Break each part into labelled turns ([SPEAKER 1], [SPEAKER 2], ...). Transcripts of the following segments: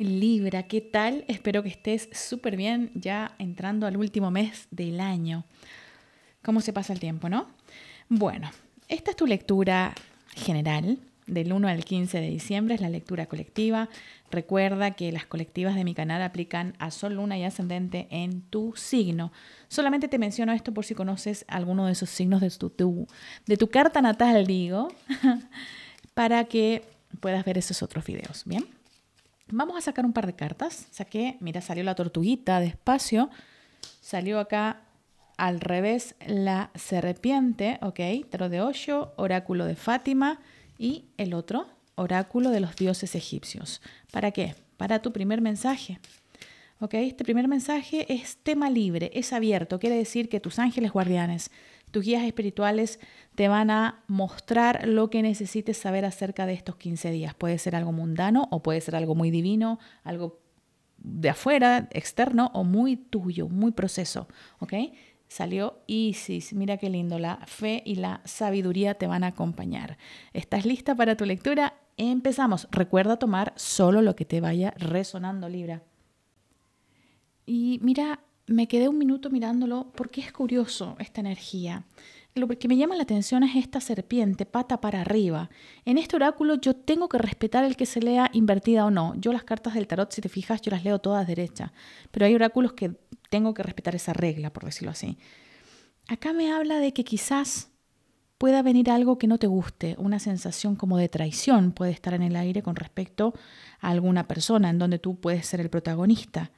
[SPEAKER 1] Libra, ¿qué tal? Espero que estés súper bien ya entrando al último mes del año. ¿Cómo se pasa el tiempo, no? Bueno, esta es tu lectura general. Del 1 al 15 de diciembre es la lectura colectiva. Recuerda que las colectivas de mi canal aplican a Sol, Luna y Ascendente en tu signo. Solamente te menciono esto por si conoces alguno de esos signos de tu, de tu carta natal, digo, para que puedas ver esos otros videos, ¿bien? Vamos a sacar un par de cartas. Saqué, mira, salió la tortuguita despacio. Salió acá al revés la serpiente, ¿ok? tarot de Hoyo, oráculo de Fátima y el otro, oráculo de los dioses egipcios. ¿Para qué? Para tu primer mensaje. ¿Ok? Este primer mensaje es tema libre, es abierto, quiere decir que tus ángeles guardianes tus guías espirituales te van a mostrar lo que necesites saber acerca de estos 15 días. Puede ser algo mundano o puede ser algo muy divino, algo de afuera, externo o muy tuyo, muy proceso, ¿ok? Salió Isis, mira qué lindo, la fe y la sabiduría te van a acompañar. ¿Estás lista para tu lectura? Empezamos. Recuerda tomar solo lo que te vaya resonando, Libra. Y mira, me quedé un minuto mirándolo porque es curioso esta energía. Lo que me llama la atención es esta serpiente, pata para arriba. En este oráculo yo tengo que respetar el que se lea invertida o no. Yo las cartas del tarot, si te fijas, yo las leo todas derechas. Pero hay oráculos que tengo que respetar esa regla, por decirlo así. Acá me habla de que quizás pueda venir algo que no te guste, una sensación como de traición puede estar en el aire con respecto a alguna persona en donde tú puedes ser el protagonista.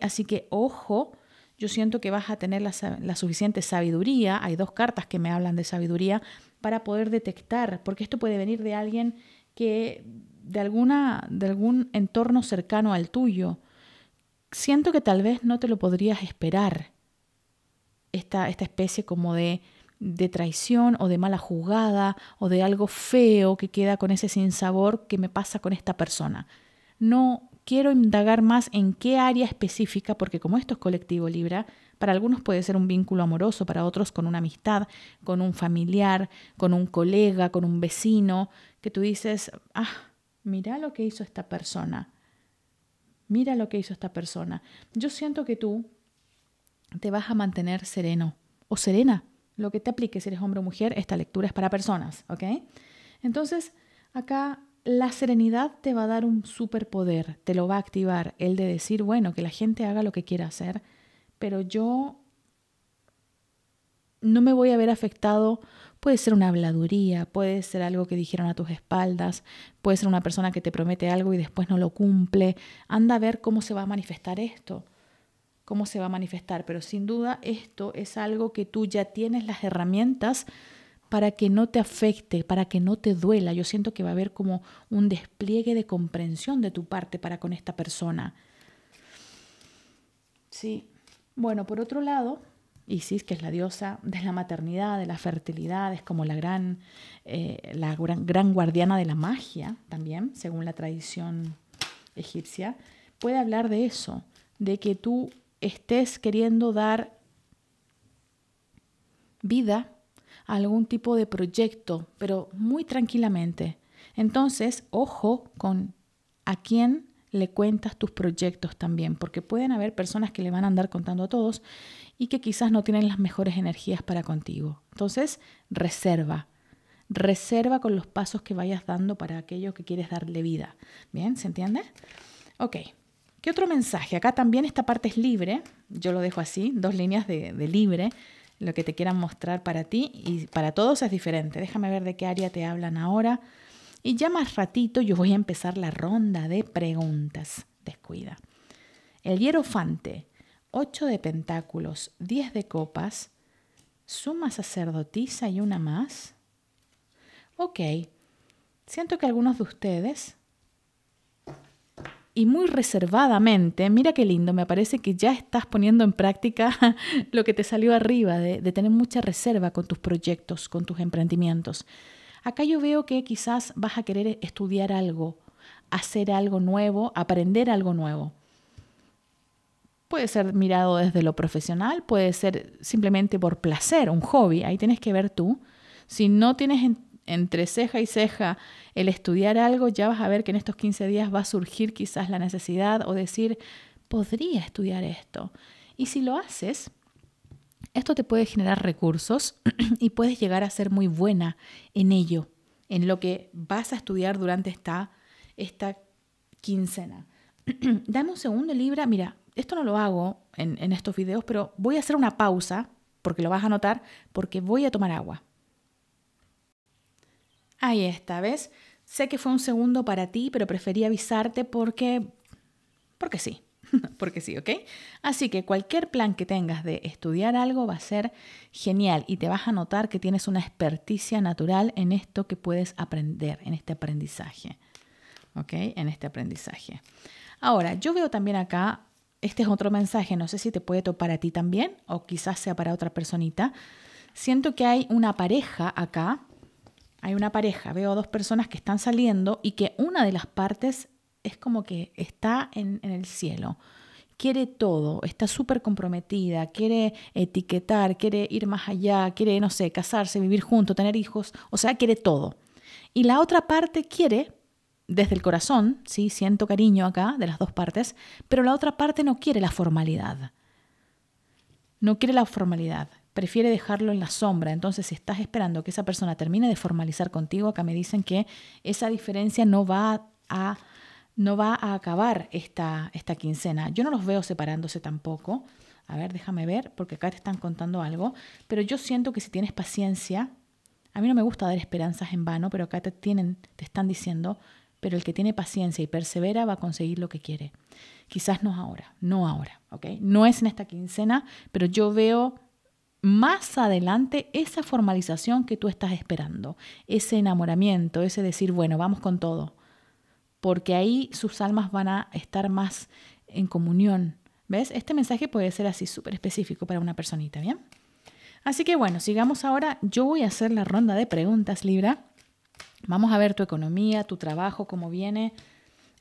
[SPEAKER 1] Así que ojo, yo siento que vas a tener la, suficiente sabiduría, hay dos cartas que me hablan de sabiduría, para poder detectar, porque esto puede venir de alguien que de, alguna, de algún entorno cercano al tuyo. Siento que tal vez no te lo podrías esperar, esta, esta especie como de de traición o de mala jugada o de algo feo que queda con ese sinsabor que me pasa con esta persona. No quiero indagar más en qué área específica, porque como esto es colectivo Libra, para algunos puede ser un vínculo amoroso, para otros con una amistad, con un familiar, con un colega, con un vecino, que tú dices, ah, mira lo que hizo esta persona, mira lo que hizo esta persona. Yo siento que tú te vas a mantener sereno o serena, lo que te aplique, si eres hombre o mujer, esta lectura es para personas, ¿ok? Entonces, acá la serenidad te va a dar un superpoder, te lo va a activar, el de decir, bueno, que la gente haga lo que quiera hacer, pero yo no me voy a ver afectado. Puede ser una habladuría, puede ser algo que dijeron a tus espaldas, puede ser una persona que te promete algo y después no lo cumple. Anda a ver cómo se va a manifestar esto, cómo se va a manifestar, pero sin duda esto es algo que tú ya tienes las herramientas para que no te afecte, para que no te duela. Yo siento que va a haber como un despliegue de comprensión de tu parte para con esta persona. Sí. Bueno, por otro lado, Isis, que es la diosa de la maternidad, de la fertilidad, es como la gran, eh, la gran guardiana de la magia también, según la tradición egipcia, puede hablar de eso, de que tú estés queriendo dar vida algún tipo de proyecto, pero muy tranquilamente. Entonces, ojo con a quién le cuentas tus proyectos también, porque pueden haber personas que le van a andar contando a todos y que quizás no tienen las mejores energías para contigo. Entonces, reserva. Reserva con los pasos que vayas dando para aquello que quieres darle vida. ¿Bien? ¿Se entiende? Ok. ¿Qué otro mensaje? Acá también esta parte es libre. Yo lo dejo así, dos líneas de, de libre lo que te quieran mostrar para ti y para todos es diferente. Déjame ver de qué área te hablan ahora. Y ya más ratito yo voy a empezar la ronda de preguntas. Descuida. El hierofante, 8 de pentáculos, 10 de copas, suma sacerdotisa y una más. Ok, siento que algunos de ustedes y muy reservadamente, mira qué lindo, me parece que ya estás poniendo en práctica lo que te salió arriba, de, tener mucha reserva con tus proyectos, con tus emprendimientos. Acá yo veo que quizás vas a querer estudiar algo, hacer algo nuevo, aprender algo nuevo. Puede ser mirado desde lo profesional, puede ser simplemente por placer, un hobby, ahí tienes que ver tú. Si no tienes entre ceja y ceja el estudiar algo, ya vas a ver que en estos 15 días va a surgir quizás la necesidad o decir, podría estudiar esto. Y si lo haces, esto te puede generar recursos y puedes llegar a ser muy buena en ello, en lo que vas a estudiar durante esta, esta quincena. Dame un segundo, Libra. Mira, esto no lo hago en estos videos, pero voy a hacer una pausa, porque lo vas a notar, porque voy a tomar agua. Ahí está, ¿ves? Sé que fue un segundo para ti, pero preferí avisarte porque... porque sí, porque sí, ¿ok? Así que cualquier plan que tengas de estudiar algo va a ser genial y te vas a notar que tienes una experticia natural en esto que puedes aprender, en este aprendizaje, ¿ok? En este aprendizaje. Ahora, yo veo también acá, este es otro mensaje, no sé si te puede topar a ti también o quizás sea para otra personita. Siento que hay una pareja acá hay una pareja, veo dos personas que están saliendo y que una de las partes es como que está en, el cielo, quiere todo, está súper comprometida, quiere etiquetar, quiere ir más allá, quiere, no sé, casarse, vivir junto, tener hijos, o sea, quiere todo. Y la otra parte quiere, desde el corazón, sí, siento cariño acá de las dos partes, pero la otra parte no quiere la formalidad. No quiere la formalidad prefiere dejarlo en la sombra. Entonces, si estás esperando que esa persona termine de formalizar contigo, acá me dicen que esa diferencia no va a, no va a acabar esta, esta quincena. Yo no los veo separándose tampoco. A ver, déjame ver, porque acá te están contando algo. Pero yo siento que si tienes paciencia, a mí no me gusta dar esperanzas en vano, pero acá te, tienen, te están diciendo, pero el que tiene paciencia y persevera va a conseguir lo que quiere. Quizás no ahora, no ahora, ¿ok? No es en esta quincena, pero yo veo más adelante esa formalización que tú estás esperando, ese enamoramiento, ese decir, bueno, vamos con todo, porque ahí sus almas van a estar más en comunión. ¿Ves? Este mensaje puede ser así súper específico para una personita, ¿bien? Así que bueno, sigamos ahora. Yo voy a hacer la ronda de preguntas, Libra. Vamos a ver tu economía, tu trabajo, cómo viene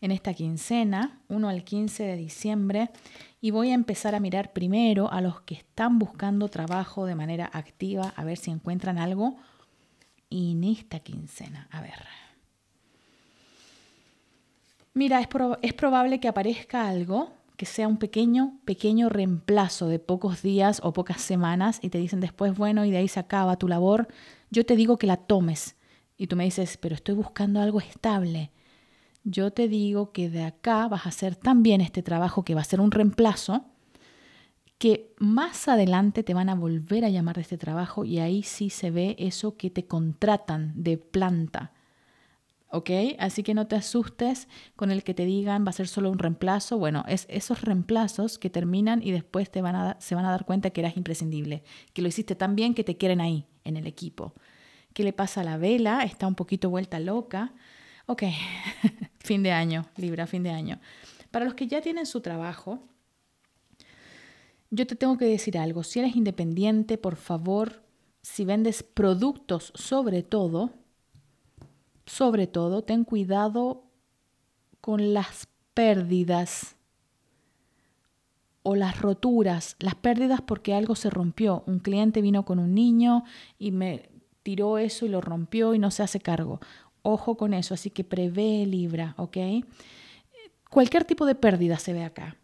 [SPEAKER 1] en esta quincena, 1 al 15 de diciembre, y voy a empezar a mirar primero a los que están buscando trabajo de manera activa, a ver si encuentran algo en esta quincena. A ver. Mira, es, es probable que aparezca algo que sea un pequeño, pequeño reemplazo de pocos días o pocas semanas y te dicen después, bueno, y de ahí se acaba tu labor, yo te digo que la tomes. Y tú me dices, pero estoy buscando algo estable yo te digo que de acá vas a hacer también este trabajo que va a ser un reemplazo, que más adelante te van a volver a llamar de este trabajo y ahí sí se ve eso que te contratan de planta. ¿Ok? Así que no te asustes con el que te digan va a ser solo un reemplazo. Bueno, es esos reemplazos que terminan y después te van se van a dar cuenta que eras imprescindible, que lo hiciste tan bien que te quieren ahí, en el equipo. ¿Qué le pasa a la vela? Está un poquito vuelta loca. Ok, fin de año, Libra, fin de año. Para los que ya tienen su trabajo, yo te tengo que decir algo. Si eres independiente, por favor, si vendes productos sobre todo, sobre todo, ten cuidado con las pérdidas o las roturas, las pérdidas porque algo se rompió. Un cliente vino con un niño y me tiró eso y lo rompió y no se hace cargo. Ojo con eso, así que prevé Libra, ¿ok? Cualquier tipo de pérdida se ve acá,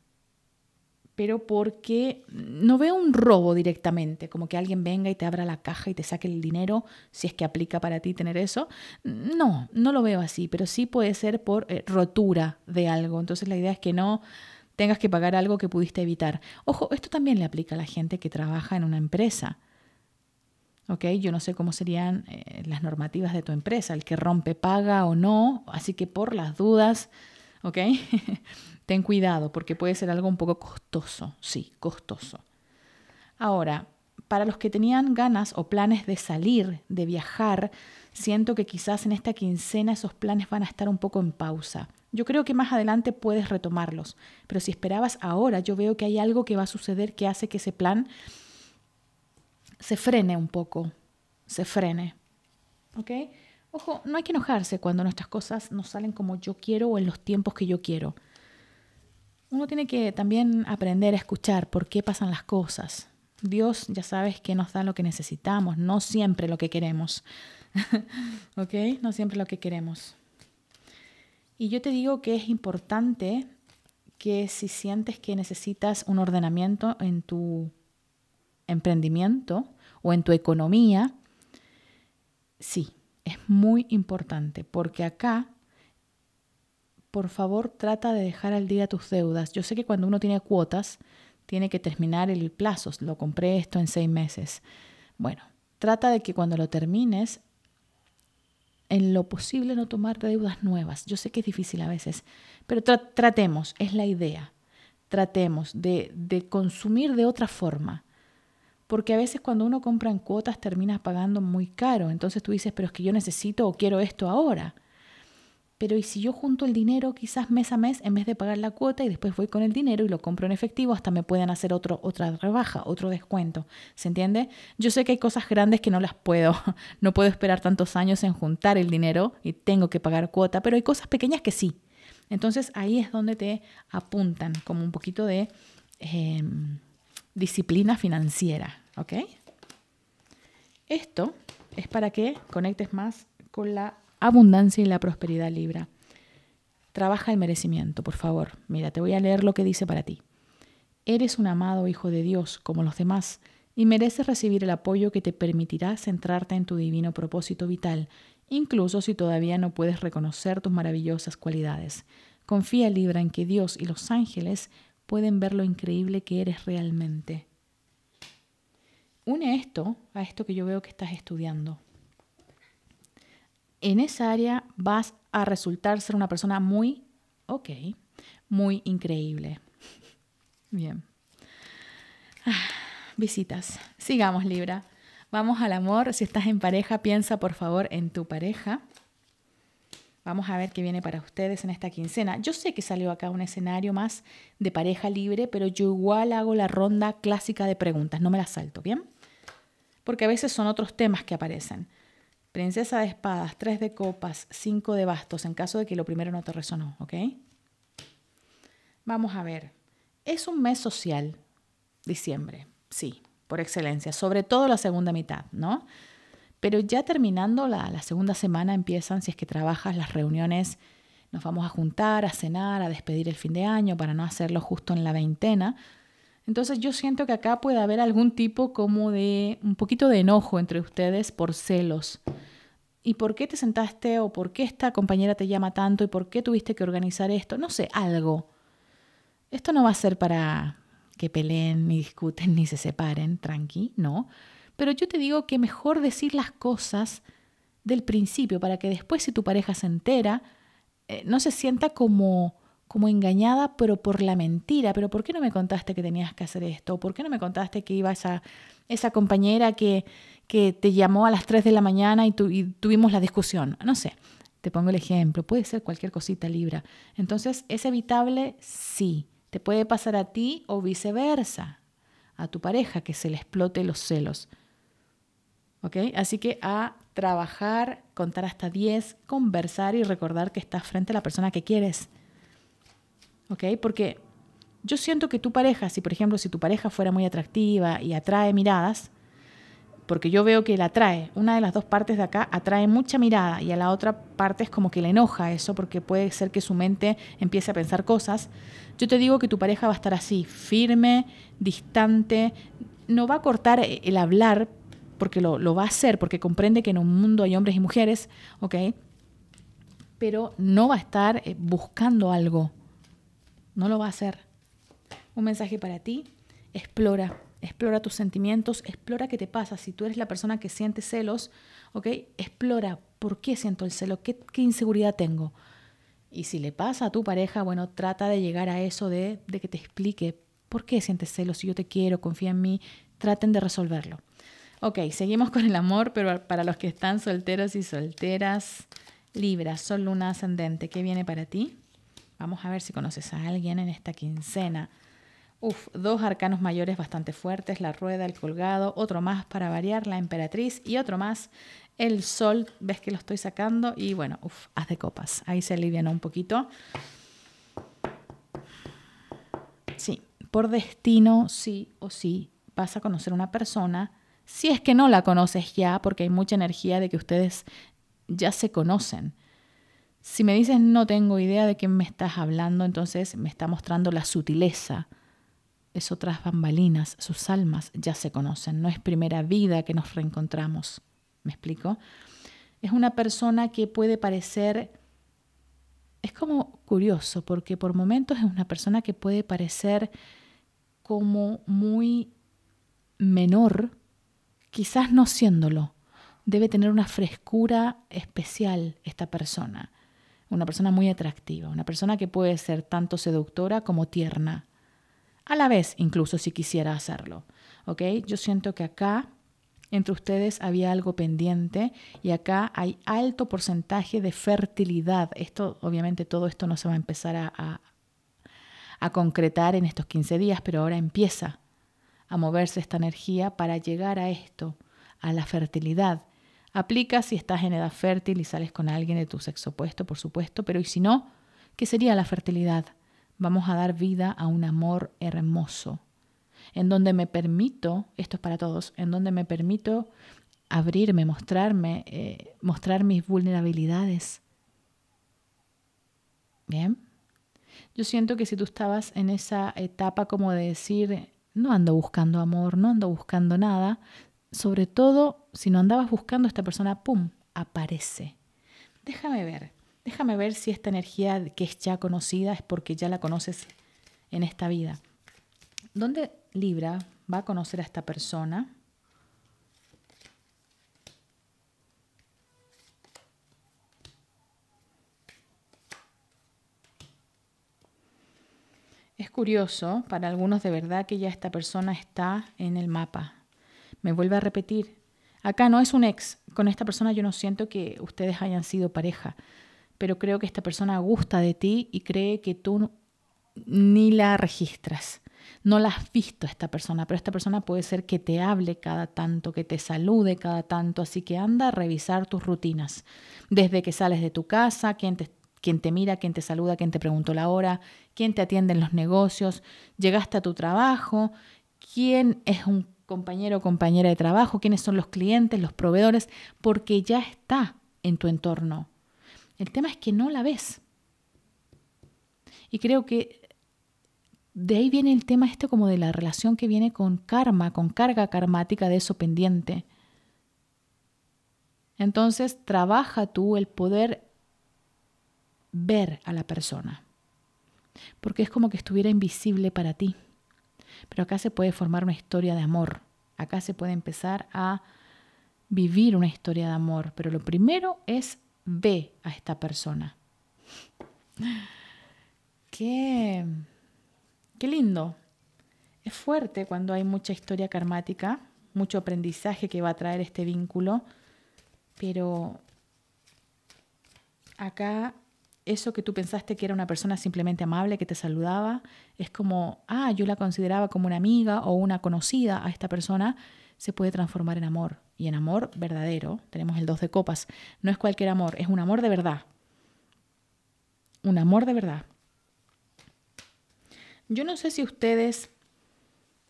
[SPEAKER 1] pero porque no veo un robo directamente, como que alguien venga y te abra la caja y te saque el dinero, si es que aplica para ti tener eso. No, no lo veo así, pero sí puede ser por eh, rotura de algo. Entonces la idea es que no tengas que pagar algo que pudiste evitar. Ojo, esto también le aplica a la gente que trabaja en una empresa yo no sé cómo serían eh, las normativas de tu empresa, el que rompe paga o no, así que por las dudas, ¿ok? Ten cuidado porque puede ser algo un poco costoso, sí, costoso. Ahora, para los que tenían ganas o planes de salir, de viajar, siento que quizás en esta quincena esos planes van a estar un poco en pausa. Yo creo que más adelante puedes retomarlos, pero si esperabas ahora, yo veo que hay algo que va a suceder que hace que ese plan se frene un poco, se frene. ¿Ok? Ojo, no hay que enojarse cuando nuestras cosas no salen como yo quiero o en los tiempos que yo quiero. Uno tiene que también aprender a escuchar por qué pasan las cosas. Dios ya sabes que nos da lo que necesitamos, no siempre lo que queremos. ¿Ok? No siempre lo que queremos. Y yo te digo que es importante que si sientes que necesitas un ordenamiento en tu emprendimiento o en tu economía, sí, es muy importante porque acá, por favor, trata de dejar al día tus deudas. Yo sé que cuando uno tiene cuotas, tiene que terminar el plazo. Lo compré esto en seis meses. Bueno, trata de que cuando lo termines, en lo posible no tomar deudas nuevas. Yo sé que es difícil a veces, pero tratemos, es la idea. Tratemos de, de consumir de otra forma. Porque a veces cuando uno compra en cuotas terminas pagando muy caro. Entonces tú dices, pero es que yo necesito o quiero esto ahora. Pero ¿y si yo junto el dinero quizás mes a mes en vez de pagar la cuota y después voy con el dinero y lo compro en efectivo, hasta me pueden hacer otro, otra rebaja, otro descuento? ¿Se entiende? Yo sé que hay cosas grandes que no las puedo, no puedo esperar tantos años en juntar el dinero y tengo que pagar cuota, pero hay cosas pequeñas que sí. Entonces ahí es donde te apuntan como un poquito de... Em, disciplina financiera, ¿ok? Esto es para que conectes más con la abundancia y la prosperidad libra. Trabaja el merecimiento, por favor. Mira, te voy a leer lo que dice para ti. Eres un amado hijo de Dios, como los demás, y mereces recibir el apoyo que te permitirá centrarte en tu divino propósito vital, incluso si todavía no puedes reconocer tus maravillosas cualidades. Confía, Libra, en que Dios y los ángeles pueden ver lo increíble que eres realmente. Une esto a esto que yo veo que estás estudiando. En esa área vas a resultar ser una persona muy, ok, muy increíble. Bien. Ah, visitas. Sigamos, Libra. Vamos al amor. Si estás en pareja, piensa por favor en tu pareja. Vamos a ver qué viene para ustedes en esta quincena. Yo sé que salió acá un escenario más de pareja libre, pero yo igual hago la ronda clásica de preguntas, no me la salto, ¿bien? Porque a veces son otros temas que aparecen. Princesa de espadas, tres de copas, cinco de bastos, en caso de que lo primero no te resonó, ¿ok? Vamos a ver. Es un mes social, diciembre, sí, por excelencia, sobre todo la segunda mitad, ¿no? Pero ya terminando la, segunda semana empiezan, si es que trabajas, las reuniones, nos vamos a juntar, a cenar, a despedir el fin de año para no hacerlo justo en la veintena. Entonces yo siento que acá puede haber algún tipo como de un poquito de enojo entre ustedes por celos. ¿Y por qué te sentaste o por qué esta compañera te llama tanto y por qué tuviste que organizar esto? No sé, algo. Esto no va a ser para que peleen, ni discuten, ni se separen, tranqui, no. Pero yo te digo que mejor decir las cosas del principio para que después si tu pareja se entera, eh, no se sienta como como engañada, pero por la mentira. Pero ¿por qué no me contaste que tenías que hacer esto? ¿Por qué no me contaste que iba esa, esa compañera que, que te llamó a las 3 de la mañana y, tu, y tuvimos la discusión? No sé, te pongo el ejemplo. Puede ser cualquier cosita libra. Entonces, ¿es evitable? Sí. Te puede pasar a ti o viceversa, a tu pareja, que se le explote los celos. Así que a trabajar, contar hasta 10, conversar y recordar que estás frente a la persona que quieres. Porque yo siento que tu pareja, si por ejemplo, si tu pareja fuera muy atractiva y atrae miradas, porque yo veo que la atrae, una de las dos partes de acá atrae mucha mirada y a la otra parte es como que le enoja eso porque puede ser que su mente empiece a pensar cosas, yo te digo que tu pareja va a estar así, firme, distante, no va a cortar el hablar, porque lo, va a hacer, porque comprende que en un mundo hay hombres y mujeres, ¿ok? Pero no va a estar eh, buscando algo, no lo va a hacer. Un mensaje para ti, explora, explora tus sentimientos, explora qué te pasa. Si tú eres la persona que siente celos, ¿ok? Explora por qué siento el celo, qué, inseguridad tengo. Y si le pasa a tu pareja, bueno, trata de llegar a eso de que te explique por qué sientes celos, si yo te quiero, confía en mí, traten de resolverlo. Ok, seguimos con el amor, pero para los que están solteros y solteras, Libra, Sol, Luna, Ascendente, ¿qué viene para ti? Vamos a ver si conoces a alguien en esta quincena. Uf, dos arcanos mayores bastante fuertes, la rueda, el colgado, otro más para variar, la emperatriz y otro más, el sol, ves que lo estoy sacando y bueno, uf, haz de copas, ahí se alivianó un poquito. Sí, por destino sí o sí vas a conocer una persona si es que no la conoces ya, porque hay mucha energía de que ustedes ya se conocen. Si me dices no tengo idea de quién me estás hablando, entonces me está mostrando la sutileza. Es otras bambalinas, sus almas ya se conocen, no es primera vida que nos reencontramos. ¿Me explico? Es una persona que puede parecer, es como curioso, porque por momentos es una persona que puede parecer como muy menor quizás no siéndolo, debe tener una frescura especial esta persona, una persona muy atractiva, una persona que puede ser tanto seductora como tierna, a la vez incluso si quisiera hacerlo. Yo siento que acá entre ustedes había algo pendiente y acá hay alto porcentaje de fertilidad. Esto, obviamente, todo esto no se va a empezar a, a, a concretar en estos 15 días, pero ahora empieza a moverse esta energía para llegar a esto, a la fertilidad. Aplica si estás en edad fértil y sales con alguien de tu sexo opuesto, por supuesto, pero ¿y si no? ¿Qué sería la fertilidad? Vamos a dar vida a un amor hermoso, en donde me permito, esto es para todos, en donde me permito abrirme, mostrarme, eh, mostrar mis vulnerabilidades. Bien. Yo siento que si tú estabas en esa etapa como de decir, no ando buscando amor, no ando buscando nada. Sobre todo, si no andabas buscando, esta persona, ¡pum!, aparece. Déjame ver, déjame ver si esta energía que es ya conocida es porque ya la conoces en esta vida. ¿Dónde Libra va a conocer a esta persona? curioso, para algunos de verdad que ya esta persona está en el mapa. Me vuelve a repetir, acá no es un ex, con esta persona yo no siento que ustedes hayan sido pareja, pero creo que esta persona gusta de ti y cree que tú ni la registras. No la has visto esta persona, pero esta persona puede ser que te hable cada tanto, que te salude cada tanto, así que anda a revisar tus rutinas. Desde que sales de tu casa, quién te Quién te mira, quien te saluda, quien te preguntó la hora, quién te atiende en los negocios, llegaste a tu trabajo, quién es un compañero o compañera de trabajo, quiénes son los clientes, los proveedores, porque ya está en tu entorno. El tema es que no la ves. Y creo que de ahí viene el tema este como de la relación que viene con karma, con carga karmática de eso pendiente. Entonces trabaja tú el poder ver a la persona, porque es como que estuviera invisible para ti. Pero acá se puede formar una historia de amor, acá se puede empezar a vivir una historia de amor, pero lo primero es ve a esta persona. Qué, qué lindo. Es fuerte cuando hay mucha historia karmática, mucho aprendizaje que va a traer este vínculo, pero acá eso que tú pensaste que era una persona simplemente amable que te saludaba, es como, ah, yo la consideraba como una amiga o una conocida a esta persona, se puede transformar en amor. Y en amor verdadero, tenemos el dos de copas, no es cualquier amor, es un amor de verdad. Un amor de verdad. Yo no sé si ustedes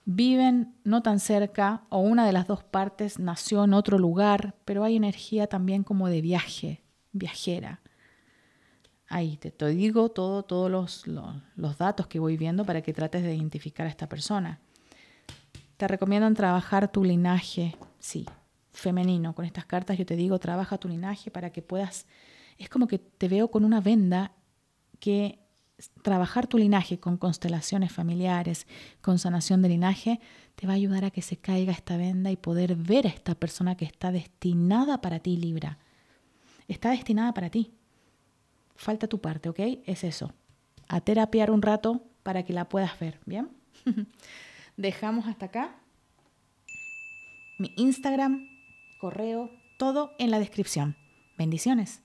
[SPEAKER 1] viven no tan cerca o una de las dos partes nació en otro lugar, pero hay energía también como de viaje, viajera. Ahí te, digo todo, todos los, datos que voy viendo para que trates de identificar a esta persona. Te recomiendan trabajar tu linaje, sí, femenino. Con estas cartas yo te digo, trabaja tu linaje para que puedas... Es como que te veo con una venda que trabajar tu linaje con constelaciones familiares, con sanación de linaje, te va a ayudar a que se caiga esta venda y poder ver a esta persona que está destinada para ti, Libra. Está destinada para ti falta tu parte, ¿ok? Es eso. A terapiar un rato para que la puedas ver, ¿bien? Dejamos hasta acá. Mi Instagram, correo, todo en la descripción. Bendiciones.